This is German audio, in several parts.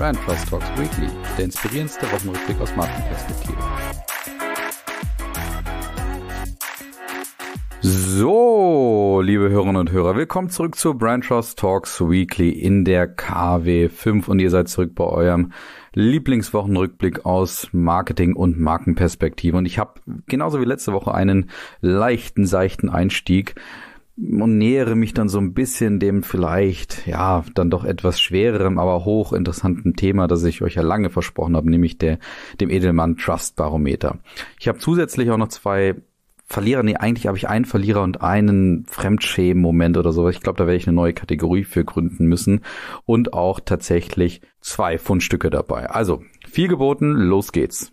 Brandfast Talks Weekly, der inspirierendste Wochenrückblick aus Markenperspektive. So, liebe Hörerinnen und Hörer, willkommen zurück zu Brand Trust Talks Weekly in der KW 5 und ihr seid zurück bei eurem Lieblingswochenrückblick aus Marketing und Markenperspektive. Und ich habe genauso wie letzte Woche einen leichten, seichten Einstieg und nähere mich dann so ein bisschen dem vielleicht, ja, dann doch etwas schwereren, aber hochinteressanten Thema, das ich euch ja lange versprochen habe, nämlich der, dem Edelmann Trust Barometer. Ich habe zusätzlich auch noch zwei Verlierer, nee, eigentlich habe ich einen Verlierer und einen Fremdschämen-Moment oder so. Ich glaube, da werde ich eine neue Kategorie für gründen müssen. Und auch tatsächlich zwei Fundstücke dabei. Also, viel geboten, los geht's.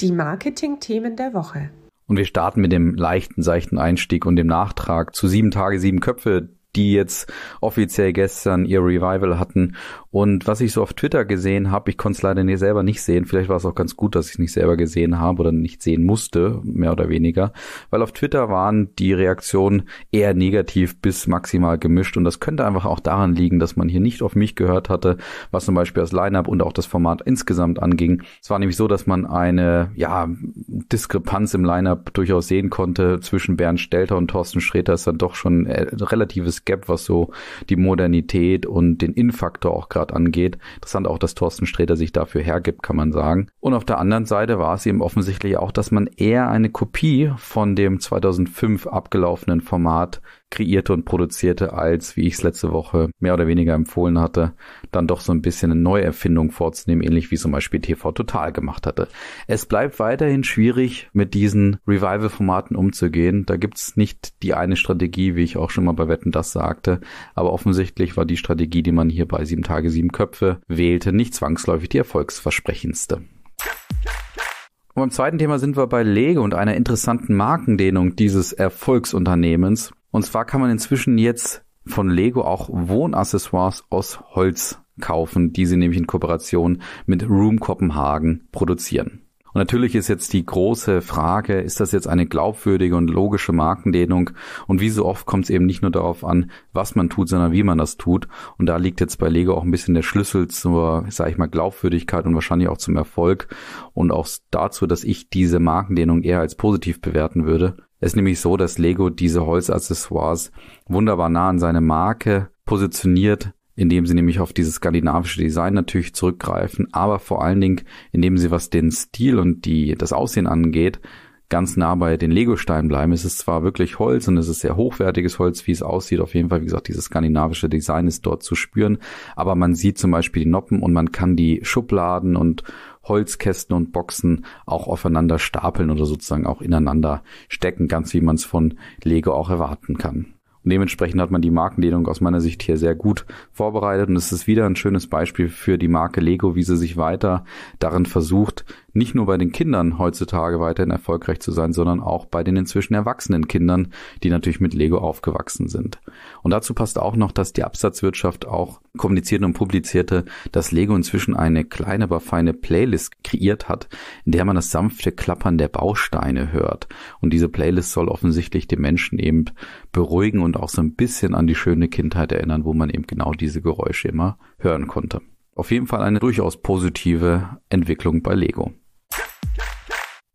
Die Marketing-Themen der Woche. Und wir starten mit dem leichten, seichten Einstieg und dem Nachtrag zu sieben Tage, sieben Köpfe, die jetzt offiziell gestern ihr Revival hatten. Und was ich so auf Twitter gesehen habe, ich konnte es leider nicht, selber nicht sehen. Vielleicht war es auch ganz gut, dass ich es nicht selber gesehen habe oder nicht sehen musste, mehr oder weniger. Weil auf Twitter waren die Reaktionen eher negativ bis maximal gemischt. Und das könnte einfach auch daran liegen, dass man hier nicht auf mich gehört hatte, was zum Beispiel das Lineup und auch das Format insgesamt anging. Es war nämlich so, dass man eine ja, Diskrepanz im Lineup durchaus sehen konnte zwischen Bernd Stelter und Thorsten Sträter. Ist dann doch schon äh, relatives Gap, was so die Modernität und den In-Faktor auch gerade angeht. Interessant auch, dass Thorsten Sträter sich dafür hergibt, kann man sagen. Und auf der anderen Seite war es eben offensichtlich auch, dass man eher eine Kopie von dem 2005 abgelaufenen Format kreierte und produzierte, als, wie ich es letzte Woche mehr oder weniger empfohlen hatte, dann doch so ein bisschen eine Neuerfindung vorzunehmen, ähnlich wie zum Beispiel TV Total gemacht hatte. Es bleibt weiterhin schwierig, mit diesen Revival-Formaten umzugehen. Da gibt's nicht die eine Strategie, wie ich auch schon mal bei Wetten das sagte, aber offensichtlich war die Strategie, die man hier bei Sieben Tage, Sieben Köpfe wählte, nicht zwangsläufig die erfolgsversprechendste. Und beim zweiten Thema sind wir bei Lego und einer interessanten Markendehnung dieses Erfolgsunternehmens. Und zwar kann man inzwischen jetzt von Lego auch Wohnaccessoires aus Holz kaufen, die sie nämlich in Kooperation mit Room Kopenhagen produzieren. Und natürlich ist jetzt die große Frage, ist das jetzt eine glaubwürdige und logische Markendehnung? Und wie so oft kommt es eben nicht nur darauf an, was man tut, sondern wie man das tut. Und da liegt jetzt bei Lego auch ein bisschen der Schlüssel zur, sage ich mal, Glaubwürdigkeit und wahrscheinlich auch zum Erfolg und auch dazu, dass ich diese Markendehnung eher als positiv bewerten würde, es ist nämlich so, dass Lego diese Holzaccessoires wunderbar nah an seine Marke positioniert, indem sie nämlich auf dieses skandinavische Design natürlich zurückgreifen, aber vor allen Dingen, indem sie was den Stil und die, das Aussehen angeht, ganz nah bei den Lego-Steinen bleiben. Es ist zwar wirklich Holz und es ist sehr hochwertiges Holz, wie es aussieht. Auf jeden Fall, wie gesagt, dieses skandinavische Design ist dort zu spüren. Aber man sieht zum Beispiel die Noppen und man kann die Schubladen und Holzkästen und Boxen auch aufeinander stapeln oder sozusagen auch ineinander stecken, ganz wie man es von Lego auch erwarten kann. Und dementsprechend hat man die Markenlehnung aus meiner Sicht hier sehr gut vorbereitet und es ist wieder ein schönes Beispiel für die Marke Lego, wie sie sich weiter darin versucht, nicht nur bei den Kindern heutzutage weiterhin erfolgreich zu sein, sondern auch bei den inzwischen erwachsenen Kindern, die natürlich mit Lego aufgewachsen sind. Und dazu passt auch noch, dass die Absatzwirtschaft auch kommuniziert und publizierte, dass Lego inzwischen eine kleine, aber feine Playlist kreiert hat, in der man das sanfte Klappern der Bausteine hört. Und diese Playlist soll offensichtlich den Menschen eben beruhigen und auch so ein bisschen an die schöne Kindheit erinnern, wo man eben genau diese Geräusche immer hören konnte. Auf jeden Fall eine durchaus positive Entwicklung bei Lego.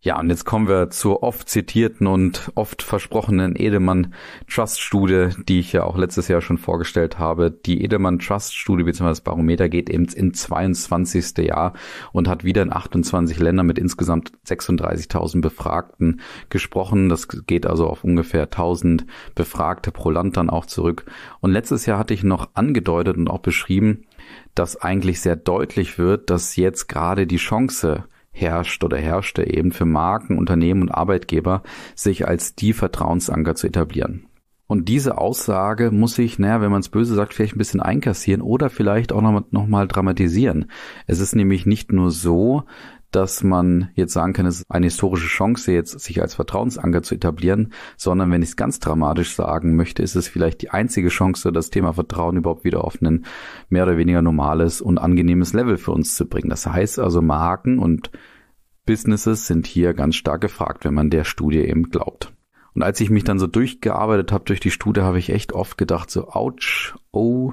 Ja, und jetzt kommen wir zur oft zitierten und oft versprochenen Edelmann Trust Studie, die ich ja auch letztes Jahr schon vorgestellt habe. Die Edelmann Trust Studie bzw. das Barometer geht eben ins 22. Jahr und hat wieder in 28 Ländern mit insgesamt 36.000 Befragten gesprochen. Das geht also auf ungefähr 1000 Befragte pro Land dann auch zurück. Und letztes Jahr hatte ich noch angedeutet und auch beschrieben, dass eigentlich sehr deutlich wird, dass jetzt gerade die Chance herrscht oder herrschte eben für Marken, Unternehmen und Arbeitgeber, sich als die Vertrauensanker zu etablieren. Und diese Aussage muss ich, naja, wenn man es böse sagt, vielleicht ein bisschen einkassieren oder vielleicht auch nochmal noch mal dramatisieren. Es ist nämlich nicht nur so, dass man jetzt sagen kann, es ist eine historische Chance, jetzt sich als Vertrauensanker zu etablieren, sondern wenn ich es ganz dramatisch sagen möchte, ist es vielleicht die einzige Chance, das Thema Vertrauen überhaupt wieder auf ein mehr oder weniger normales und angenehmes Level für uns zu bringen. Das heißt also, Marken und Businesses sind hier ganz stark gefragt, wenn man der Studie eben glaubt. Und als ich mich dann so durchgearbeitet habe durch die Studie, habe ich echt oft gedacht, so, ouch, oh,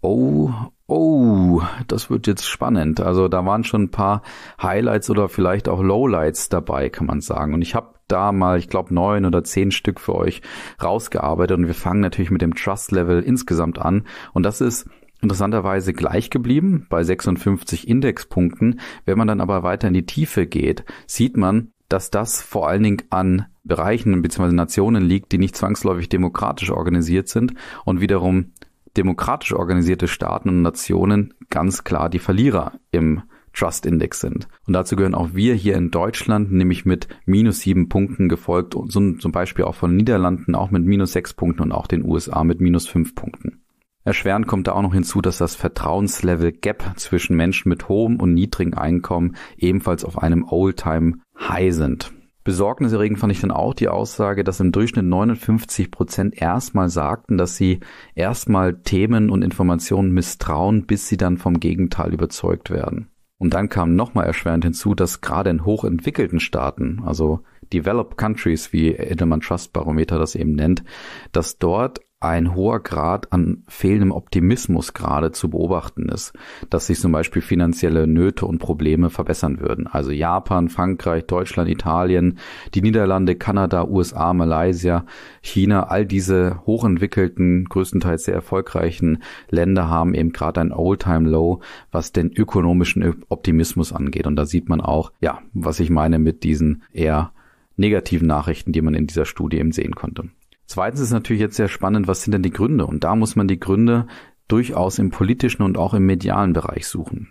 oh, Oh, das wird jetzt spannend. Also da waren schon ein paar Highlights oder vielleicht auch Lowlights dabei, kann man sagen. Und ich habe da mal, ich glaube, neun oder zehn Stück für euch rausgearbeitet. Und wir fangen natürlich mit dem Trust-Level insgesamt an. Und das ist interessanterweise gleich geblieben bei 56 Indexpunkten. Wenn man dann aber weiter in die Tiefe geht, sieht man, dass das vor allen Dingen an Bereichen bzw. Nationen liegt, die nicht zwangsläufig demokratisch organisiert sind und wiederum demokratisch organisierte Staaten und Nationen ganz klar die Verlierer im Trust Index sind. Und dazu gehören auch wir hier in Deutschland, nämlich mit minus sieben Punkten gefolgt und zum Beispiel auch von Niederlanden auch mit minus sechs Punkten und auch den USA mit minus fünf Punkten. Erschwerend kommt da auch noch hinzu, dass das Vertrauenslevel Gap zwischen Menschen mit hohem und niedrigem Einkommen ebenfalls auf einem Oldtime High sind. Besorgniserregend fand ich dann auch die Aussage, dass im Durchschnitt 59 Prozent erstmal sagten, dass sie erstmal Themen und Informationen misstrauen, bis sie dann vom Gegenteil überzeugt werden. Und dann kam nochmal erschwerend hinzu, dass gerade in hochentwickelten Staaten, also Developed Countries, wie Edelman Trust Barometer das eben nennt, dass dort ein hoher Grad an fehlendem Optimismus gerade zu beobachten ist, dass sich zum Beispiel finanzielle Nöte und Probleme verbessern würden. Also Japan, Frankreich, Deutschland, Italien, die Niederlande, Kanada, USA, Malaysia, China, all diese hochentwickelten, größtenteils sehr erfolgreichen Länder haben eben gerade ein All-Time-Low, was den ökonomischen Optimismus angeht. Und da sieht man auch, ja, was ich meine mit diesen eher negativen Nachrichten, die man in dieser Studie eben sehen konnte. Zweitens ist natürlich jetzt sehr spannend, was sind denn die Gründe? Und da muss man die Gründe durchaus im politischen und auch im medialen Bereich suchen.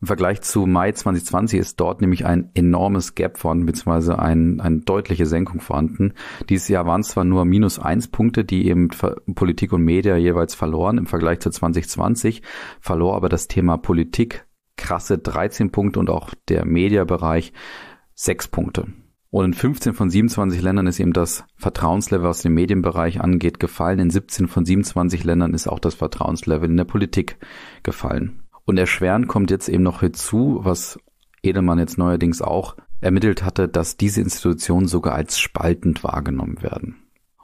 Im Vergleich zu Mai 2020 ist dort nämlich ein enormes Gap vorhanden, beziehungsweise ein, eine deutliche Senkung vorhanden. Dieses Jahr waren es zwar nur minus eins Punkte, die eben Politik und Media jeweils verloren im Vergleich zu 2020, verlor aber das Thema Politik krasse 13 Punkte und auch der Mediabereich sechs Punkte. Und in 15 von 27 Ländern ist eben das Vertrauenslevel, was den Medienbereich angeht, gefallen. In 17 von 27 Ländern ist auch das Vertrauenslevel in der Politik gefallen. Und erschwerend kommt jetzt eben noch hinzu, was Edelmann jetzt neuerdings auch ermittelt hatte, dass diese Institutionen sogar als spaltend wahrgenommen werden.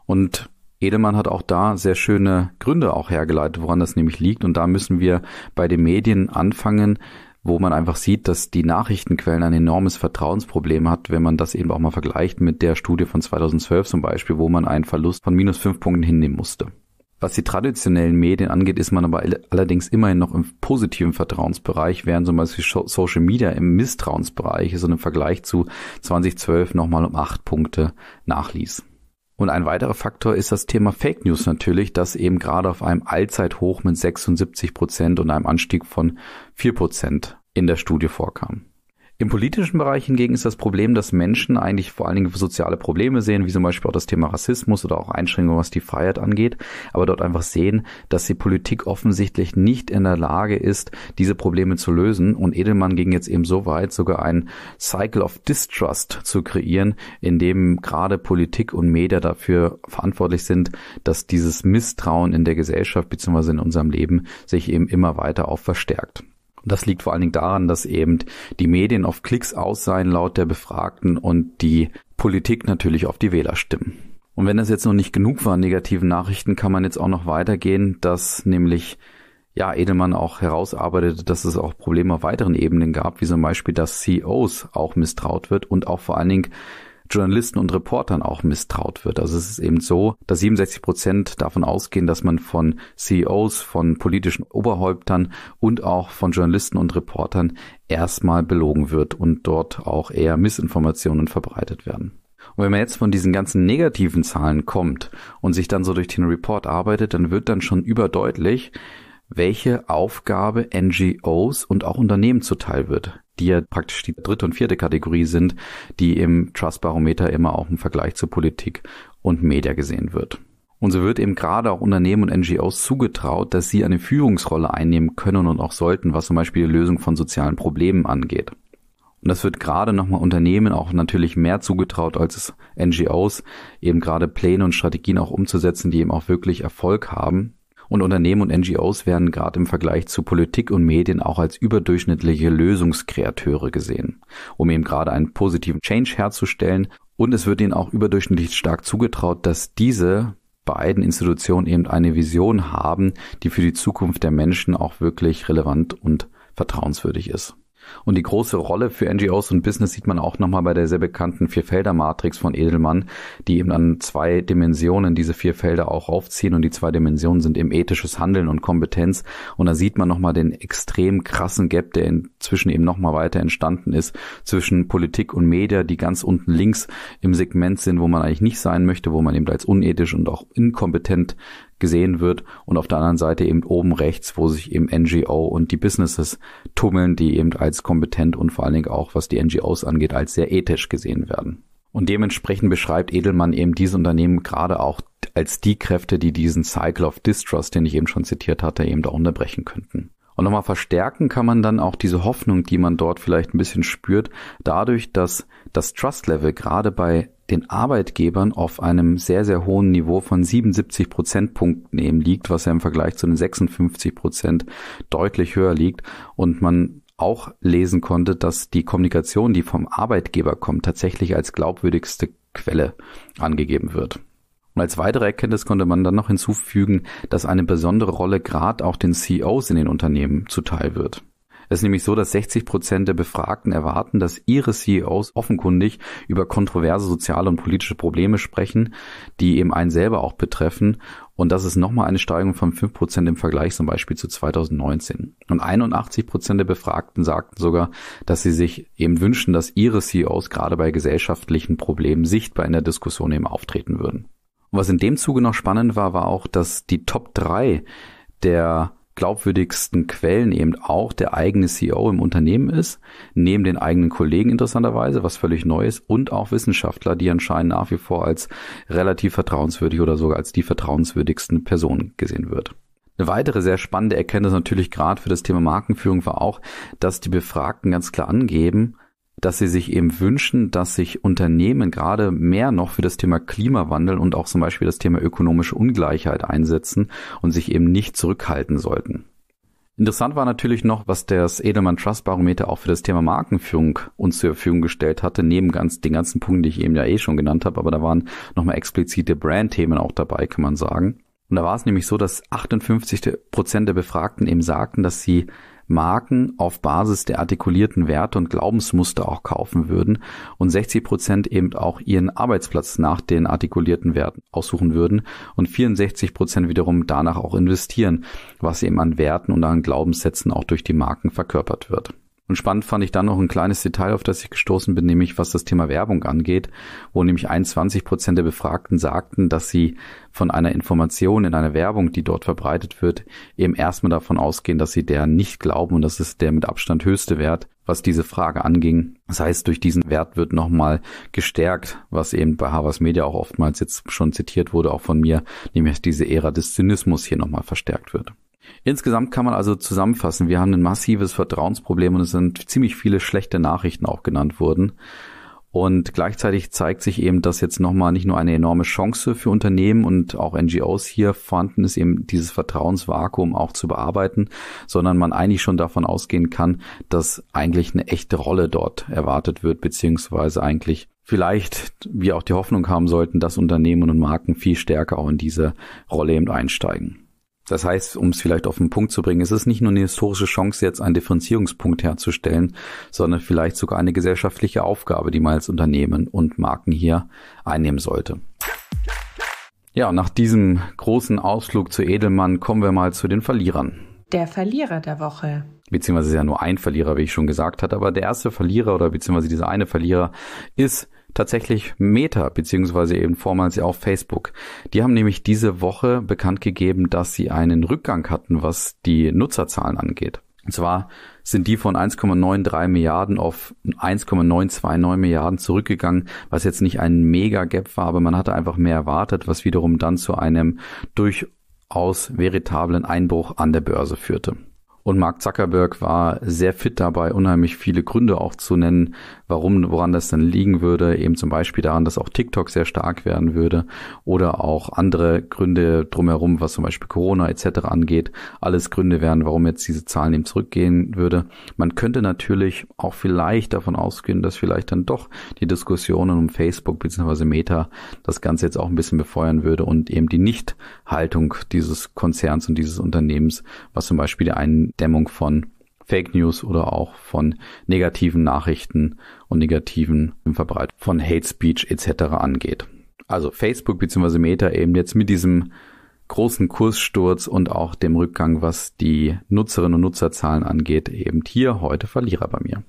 Und Edelmann hat auch da sehr schöne Gründe auch hergeleitet, woran das nämlich liegt. Und da müssen wir bei den Medien anfangen, wo man einfach sieht, dass die Nachrichtenquellen ein enormes Vertrauensproblem hat, wenn man das eben auch mal vergleicht mit der Studie von 2012 zum Beispiel, wo man einen Verlust von minus fünf Punkten hinnehmen musste. Was die traditionellen Medien angeht, ist man aber allerdings immerhin noch im positiven Vertrauensbereich, während zum Beispiel Social Media im Misstrauensbereich ist und im Vergleich zu 2012 nochmal um acht Punkte nachließ. Und ein weiterer Faktor ist das Thema Fake News natürlich, das eben gerade auf einem Allzeithoch mit 76 Prozent und einem Anstieg von vier Prozent in der Studie vorkam. Im politischen Bereich hingegen ist das Problem, dass Menschen eigentlich vor allen Dingen soziale Probleme sehen, wie zum Beispiel auch das Thema Rassismus oder auch Einschränkungen, was die Freiheit angeht, aber dort einfach sehen, dass die Politik offensichtlich nicht in der Lage ist, diese Probleme zu lösen. Und Edelmann ging jetzt eben so weit, sogar ein Cycle of Distrust zu kreieren, in dem gerade Politik und Medien dafür verantwortlich sind, dass dieses Misstrauen in der Gesellschaft bzw. in unserem Leben sich eben immer weiter auch verstärkt. Und das liegt vor allen Dingen daran, dass eben die Medien auf Klicks aus laut der Befragten und die Politik natürlich auf die Wähler stimmen. Und wenn das jetzt noch nicht genug war, negativen Nachrichten, kann man jetzt auch noch weitergehen, dass nämlich ja, Edelmann auch herausarbeitete, dass es auch Probleme auf weiteren Ebenen gab, wie zum Beispiel, dass CEOs auch misstraut wird und auch vor allen Dingen Journalisten und Reportern auch misstraut wird. Also es ist eben so, dass 67 Prozent davon ausgehen, dass man von CEOs, von politischen Oberhäuptern und auch von Journalisten und Reportern erstmal belogen wird und dort auch eher Missinformationen verbreitet werden. Und wenn man jetzt von diesen ganzen negativen Zahlen kommt und sich dann so durch den Report arbeitet, dann wird dann schon überdeutlich, welche Aufgabe NGOs und auch Unternehmen zuteil wird die ja praktisch die dritte und vierte Kategorie sind, die im Trust-Barometer immer auch im Vergleich zu Politik und Media gesehen wird. Und so wird eben gerade auch Unternehmen und NGOs zugetraut, dass sie eine Führungsrolle einnehmen können und auch sollten, was zum Beispiel die Lösung von sozialen Problemen angeht. Und das wird gerade nochmal Unternehmen auch natürlich mehr zugetraut als es NGOs, eben gerade Pläne und Strategien auch umzusetzen, die eben auch wirklich Erfolg haben. Und Unternehmen und NGOs werden gerade im Vergleich zu Politik und Medien auch als überdurchschnittliche Lösungskreateure gesehen, um eben gerade einen positiven Change herzustellen. Und es wird ihnen auch überdurchschnittlich stark zugetraut, dass diese beiden Institutionen eben eine Vision haben, die für die Zukunft der Menschen auch wirklich relevant und vertrauenswürdig ist. Und die große Rolle für NGOs und Business sieht man auch nochmal bei der sehr bekannten Vierfelder-Matrix von Edelmann, die eben an zwei Dimensionen diese vier Felder auch aufziehen. Und die zwei Dimensionen sind eben ethisches Handeln und Kompetenz. Und da sieht man nochmal den extrem krassen Gap, der inzwischen eben nochmal weiter entstanden ist zwischen Politik und Media, die ganz unten links im Segment sind, wo man eigentlich nicht sein möchte, wo man eben als unethisch und auch inkompetent gesehen wird und auf der anderen Seite eben oben rechts, wo sich eben NGO und die Businesses tummeln, die eben als kompetent und vor allen Dingen auch, was die NGOs angeht, als sehr ethisch gesehen werden. Und dementsprechend beschreibt Edelmann eben diese Unternehmen gerade auch als die Kräfte, die diesen Cycle of Distrust, den ich eben schon zitiert hatte, eben da unterbrechen könnten. Und nochmal verstärken kann man dann auch diese Hoffnung, die man dort vielleicht ein bisschen spürt, dadurch, dass das Trust Level gerade bei den Arbeitgebern auf einem sehr, sehr hohen Niveau von 77 Prozentpunkten eben liegt, was ja im Vergleich zu den 56 Prozent deutlich höher liegt und man auch lesen konnte, dass die Kommunikation, die vom Arbeitgeber kommt, tatsächlich als glaubwürdigste Quelle angegeben wird. Und als weitere Erkenntnis konnte man dann noch hinzufügen, dass eine besondere Rolle gerade auch den CEOs in den Unternehmen zuteil wird. Es ist nämlich so, dass 60 Prozent der Befragten erwarten, dass ihre CEOs offenkundig über kontroverse soziale und politische Probleme sprechen, die eben einen selber auch betreffen. Und das ist nochmal eine Steigerung von 5 Prozent im Vergleich zum Beispiel zu 2019. Und 81 Prozent der Befragten sagten sogar, dass sie sich eben wünschen, dass ihre CEOs gerade bei gesellschaftlichen Problemen sichtbar in der Diskussion eben auftreten würden. Und was in dem Zuge noch spannend war, war auch, dass die Top 3 der glaubwürdigsten Quellen eben auch der eigene CEO im Unternehmen ist, neben den eigenen Kollegen interessanterweise, was völlig neu ist, und auch Wissenschaftler, die anscheinend nach wie vor als relativ vertrauenswürdig oder sogar als die vertrauenswürdigsten Personen gesehen wird. Eine weitere sehr spannende Erkenntnis natürlich gerade für das Thema Markenführung war auch, dass die Befragten ganz klar angeben, dass sie sich eben wünschen, dass sich Unternehmen gerade mehr noch für das Thema Klimawandel und auch zum Beispiel das Thema ökonomische Ungleichheit einsetzen und sich eben nicht zurückhalten sollten. Interessant war natürlich noch, was das Edelmann Trust Barometer auch für das Thema Markenführung uns zur Verfügung gestellt hatte, neben ganz, den ganzen Punkten, die ich eben ja eh schon genannt habe, aber da waren nochmal explizite Brandthemen auch dabei, kann man sagen. Und da war es nämlich so, dass 58 Prozent der Befragten eben sagten, dass sie Marken auf Basis der artikulierten Werte und Glaubensmuster auch kaufen würden und 60 Prozent eben auch ihren Arbeitsplatz nach den artikulierten Werten aussuchen würden und 64 Prozent wiederum danach auch investieren, was eben an Werten und an Glaubenssätzen auch durch die Marken verkörpert wird. Und spannend fand ich dann noch ein kleines Detail, auf das ich gestoßen bin, nämlich was das Thema Werbung angeht, wo nämlich 21 Prozent der Befragten sagten, dass sie von einer Information in einer Werbung, die dort verbreitet wird, eben erstmal davon ausgehen, dass sie der nicht glauben und das ist der mit Abstand höchste Wert, was diese Frage anging. Das heißt, durch diesen Wert wird nochmal gestärkt, was eben bei Harvard Media auch oftmals jetzt schon zitiert wurde, auch von mir, nämlich diese Ära des Zynismus hier nochmal verstärkt wird. Insgesamt kann man also zusammenfassen, wir haben ein massives Vertrauensproblem und es sind ziemlich viele schlechte Nachrichten auch genannt worden. Und gleichzeitig zeigt sich eben, dass jetzt nochmal nicht nur eine enorme Chance für Unternehmen und auch NGOs hier vorhanden ist, eben dieses Vertrauensvakuum auch zu bearbeiten, sondern man eigentlich schon davon ausgehen kann, dass eigentlich eine echte Rolle dort erwartet wird, beziehungsweise eigentlich vielleicht wir auch die Hoffnung haben sollten, dass Unternehmen und Marken viel stärker auch in diese Rolle eben einsteigen. Das heißt, um es vielleicht auf den Punkt zu bringen, es ist nicht nur eine historische Chance, jetzt einen Differenzierungspunkt herzustellen, sondern vielleicht sogar eine gesellschaftliche Aufgabe, die man als Unternehmen und Marken hier einnehmen sollte. Ja, nach diesem großen Ausflug zu Edelmann kommen wir mal zu den Verlierern. Der Verlierer der Woche beziehungsweise ist ja nur ein Verlierer, wie ich schon gesagt hatte, aber der erste Verlierer oder beziehungsweise dieser eine Verlierer ist tatsächlich Meta, beziehungsweise eben vormals ja auch Facebook. Die haben nämlich diese Woche bekannt gegeben, dass sie einen Rückgang hatten, was die Nutzerzahlen angeht. Und zwar sind die von 1,93 Milliarden auf 1,929 Milliarden zurückgegangen, was jetzt nicht ein Mega-Gap war, aber man hatte einfach mehr erwartet, was wiederum dann zu einem durchaus veritablen Einbruch an der Börse führte. Und Mark Zuckerberg war sehr fit dabei, unheimlich viele Gründe auch zu nennen, warum, woran das dann liegen würde. Eben zum Beispiel daran, dass auch TikTok sehr stark werden würde oder auch andere Gründe drumherum, was zum Beispiel Corona etc. angeht. Alles Gründe wären, warum jetzt diese Zahlen eben zurückgehen würde. Man könnte natürlich auch vielleicht davon ausgehen, dass vielleicht dann doch die Diskussionen um Facebook bzw. Meta das Ganze jetzt auch ein bisschen befeuern würde und eben die Nichthaltung dieses Konzerns und dieses Unternehmens, was zum Beispiel die einen Dämmung von Fake News oder auch von negativen Nachrichten und negativen Verbreitung von Hate Speech etc. angeht. Also Facebook bzw. Meta eben jetzt mit diesem großen Kurssturz und auch dem Rückgang, was die Nutzerinnen und Nutzerzahlen angeht, eben hier heute Verlierer bei mir.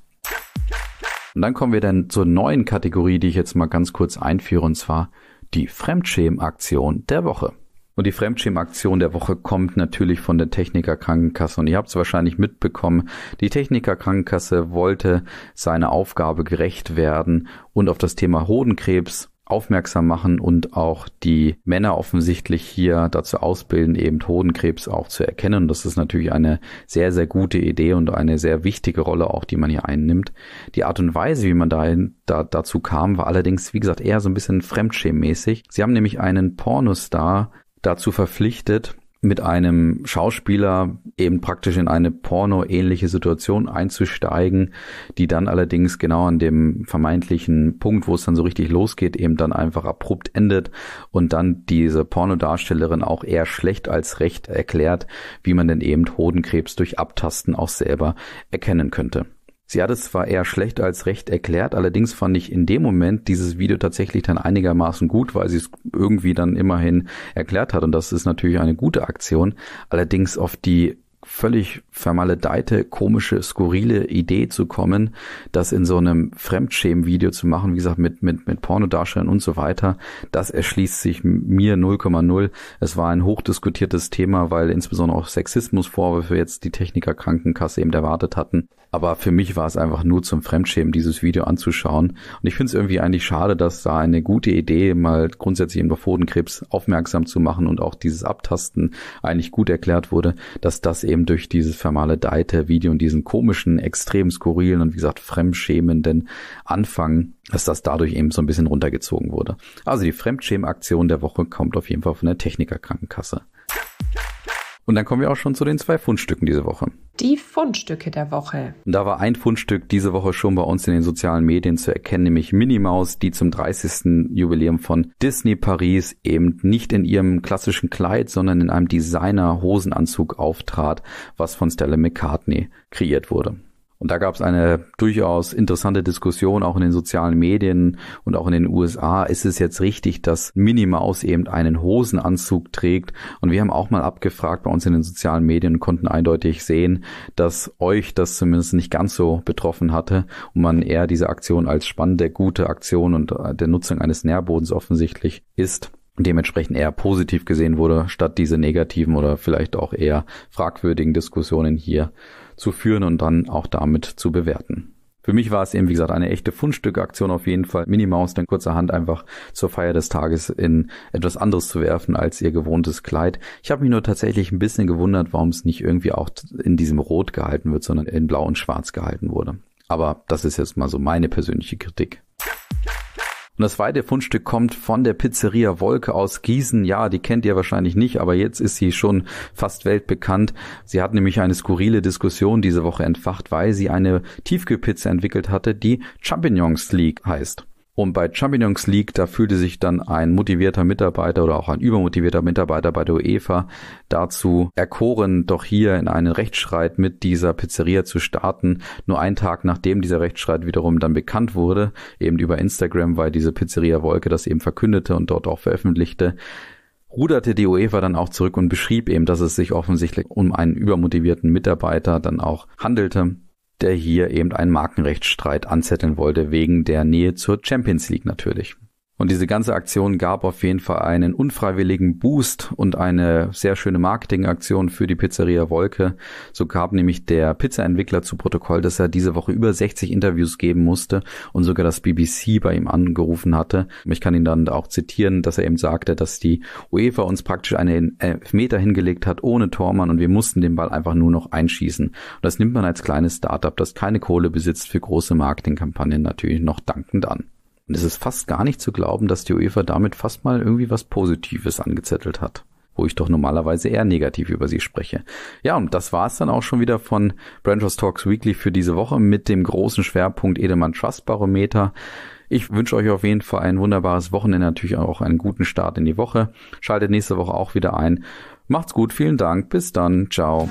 Und dann kommen wir dann zur neuen Kategorie, die ich jetzt mal ganz kurz einführe, und zwar die Fremdschämen-Aktion der Woche. Und die Fremdschirmaktion der Woche kommt natürlich von der Techniker Krankenkasse. Und ihr habt es wahrscheinlich mitbekommen, die Techniker Krankenkasse wollte seiner Aufgabe gerecht werden und auf das Thema Hodenkrebs aufmerksam machen und auch die Männer offensichtlich hier dazu ausbilden, eben Hodenkrebs auch zu erkennen. Und das ist natürlich eine sehr, sehr gute Idee und eine sehr wichtige Rolle auch, die man hier einnimmt. Die Art und Weise, wie man dahin, da, dazu kam, war allerdings, wie gesagt, eher so ein bisschen fremdschämmäßig. Sie haben nämlich einen Pornostar dazu verpflichtet, mit einem Schauspieler eben praktisch in eine porno-ähnliche Situation einzusteigen, die dann allerdings genau an dem vermeintlichen Punkt, wo es dann so richtig losgeht, eben dann einfach abrupt endet und dann diese Pornodarstellerin auch eher schlecht als recht erklärt, wie man denn eben Hodenkrebs durch Abtasten auch selber erkennen könnte. Sie hat es zwar eher schlecht als recht erklärt, allerdings fand ich in dem Moment dieses Video tatsächlich dann einigermaßen gut, weil sie es irgendwie dann immerhin erklärt hat und das ist natürlich eine gute Aktion. Allerdings auf die völlig vermaledeite, komische, skurrile Idee zu kommen, das in so einem Fremdschämen-Video zu machen, wie gesagt, mit, mit, mit Pornodarstellern und so weiter, das erschließt sich mir 0,0. Es war ein hochdiskutiertes Thema, weil insbesondere auch Sexismusvorwürfe jetzt die Technikerkrankenkasse eben erwartet hatten. Aber für mich war es einfach nur zum Fremdschämen, dieses Video anzuschauen. Und ich finde es irgendwie eigentlich schade, dass da eine gute Idee, mal grundsätzlich über Hodenkrebs aufmerksam zu machen und auch dieses Abtasten eigentlich gut erklärt wurde, dass das eben durch dieses vermaledeite Video und diesen komischen, extrem skurrilen und wie gesagt fremdschämenden Anfang dass das dadurch eben so ein bisschen runtergezogen wurde. Also die Fremdschämaktion der Woche kommt auf jeden Fall von der Technikerkrankenkasse. Und dann kommen wir auch schon zu den zwei Fundstücken diese Woche. Die Fundstücke der Woche. Und da war ein Fundstück diese Woche schon bei uns in den sozialen Medien zu erkennen, nämlich Minnie Maus, die zum 30. Jubiläum von Disney Paris eben nicht in ihrem klassischen Kleid, sondern in einem Designer-Hosenanzug auftrat, was von Stella McCartney kreiert wurde. Und da gab es eine durchaus interessante Diskussion auch in den sozialen Medien und auch in den USA. Ist es jetzt richtig, dass Minnie Maus eben einen Hosenanzug trägt? Und wir haben auch mal abgefragt bei uns in den sozialen Medien und konnten eindeutig sehen, dass euch das zumindest nicht ganz so betroffen hatte und man eher diese Aktion als spannende, gute Aktion und äh, der Nutzung eines Nährbodens offensichtlich ist dementsprechend eher positiv gesehen wurde, statt diese negativen oder vielleicht auch eher fragwürdigen Diskussionen hier zu führen und dann auch damit zu bewerten. Für mich war es eben, wie gesagt, eine echte Fundstückaktion auf jeden Fall. Minimaus dann kurzerhand einfach zur Feier des Tages in etwas anderes zu werfen als ihr gewohntes Kleid. Ich habe mich nur tatsächlich ein bisschen gewundert, warum es nicht irgendwie auch in diesem Rot gehalten wird, sondern in Blau und Schwarz gehalten wurde. Aber das ist jetzt mal so meine persönliche Kritik. Und das zweite Fundstück kommt von der Pizzeria Wolke aus Gießen. Ja, die kennt ihr wahrscheinlich nicht, aber jetzt ist sie schon fast weltbekannt. Sie hat nämlich eine skurrile Diskussion diese Woche entfacht, weil sie eine Tiefkühlpizza entwickelt hatte, die Champignons League heißt. Und bei Champions League, da fühlte sich dann ein motivierter Mitarbeiter oder auch ein übermotivierter Mitarbeiter bei der UEFA dazu erkoren, doch hier in einen Rechtsstreit mit dieser Pizzeria zu starten. Nur einen Tag nachdem dieser Rechtsstreit wiederum dann bekannt wurde, eben über Instagram, weil diese Pizzeria Wolke das eben verkündete und dort auch veröffentlichte, ruderte die UEFA dann auch zurück und beschrieb eben, dass es sich offensichtlich um einen übermotivierten Mitarbeiter dann auch handelte der hier eben einen Markenrechtsstreit anzetteln wollte, wegen der Nähe zur Champions League natürlich. Und diese ganze Aktion gab auf jeden Fall einen unfreiwilligen Boost und eine sehr schöne Marketingaktion für die Pizzeria Wolke. So gab nämlich der Pizzaentwickler zu Protokoll, dass er diese Woche über 60 Interviews geben musste und sogar das BBC bei ihm angerufen hatte. Ich kann ihn dann auch zitieren, dass er eben sagte, dass die UEFA uns praktisch einen Elfmeter hingelegt hat ohne Tormann und wir mussten den Ball einfach nur noch einschießen. Und das nimmt man als kleines Startup, das keine Kohle besitzt für große Marketingkampagnen natürlich noch dankend an. Und es ist fast gar nicht zu glauben, dass die UEFA damit fast mal irgendwie was Positives angezettelt hat wo ich doch normalerweise eher negativ über sie spreche. Ja, und das war's dann auch schon wieder von Branchos Talks Weekly für diese Woche mit dem großen Schwerpunkt Edelmann Trust Barometer. Ich wünsche euch auf jeden Fall ein wunderbares Wochenende, natürlich auch einen guten Start in die Woche. Schaltet nächste Woche auch wieder ein. Macht's gut, vielen Dank, bis dann, ciao.